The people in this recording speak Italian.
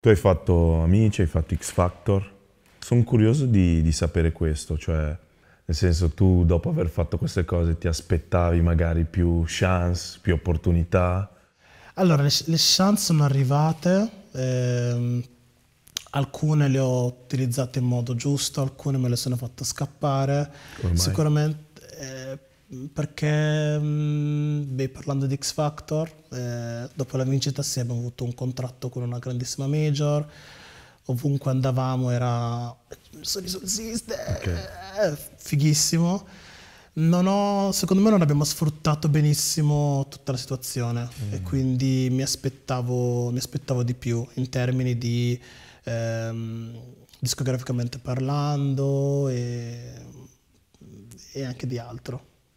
Tu hai fatto Amici, hai fatto X Factor. Sono curioso di, di, sapere questo, cioè nel senso tu dopo aver fatto queste cose ti aspettavi magari più chance, più opportunità? Allora, le, le chance sono arrivate, ehm, alcune le ho utilizzate in modo giusto, alcune me le sono fatte scappare. Ormai. Sicuramente perché, mm, beh, parlando di X Factor, eh, dopo la vincita sì abbiamo avuto un contratto con una grandissima major, ovunque andavamo era sorriso esiste, okay. Eh, fighissimo. Ho, secondo me non abbiamo sfruttato benissimo tutta la situazione mm. e quindi mi aspettavo, mi aspettavo, di più in termini di ehm, discograficamente parlando e, e anche di altro.